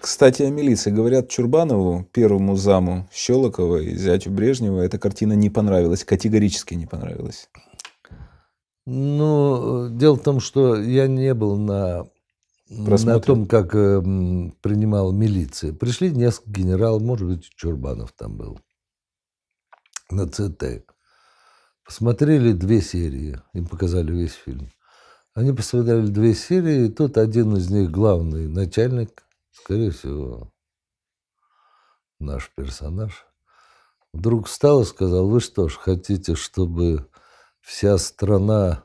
Кстати, о милиции. Говорят, Чурбанову, первому заму Щелокова и зятю Брежнева эта картина не понравилась, категорически не понравилась. Ну, дело в том, что я не был на, на том, как э, эм, принимала милиция. Пришли несколько генералов, может быть, Чурбанов там был, на ЦТ. Посмотрели две серии, им показали весь фильм. Они посмотрели две серии, и тут один из них, главный начальник Скорее всего, наш персонаж вдруг встал и сказал, вы что ж, хотите, чтобы вся страна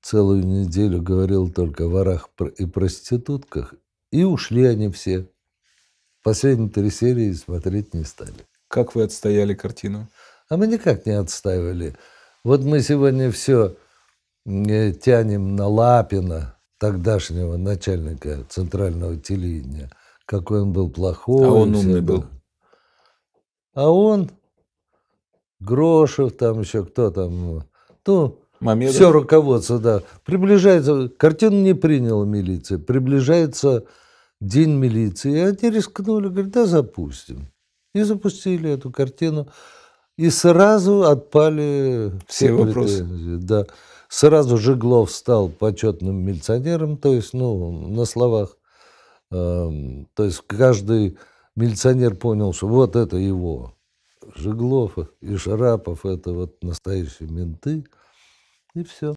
целую неделю говорила только о ворах и проститутках? И ушли они все. Последние три серии смотреть не стали. Как вы отстояли картину? А мы никак не отстаивали. Вот мы сегодня все э, тянем на Лапина, тогдашнего начальника центрального телевидения, какой он был плохой. А он умный был. А он, Грошев, там еще кто там, ну, Мамедов. все руководство, да, приближается, картину не приняла милиция, приближается день милиции, и они рискнули, говорят, да запустим. И запустили эту картину, и сразу отпали все, все вопросы. Да. Сразу Жиглов стал почетным милиционером, то есть, ну, на словах. Эм, то есть каждый милиционер понял, что вот это его. Жиглов и Шарапов – это вот настоящие менты. И все.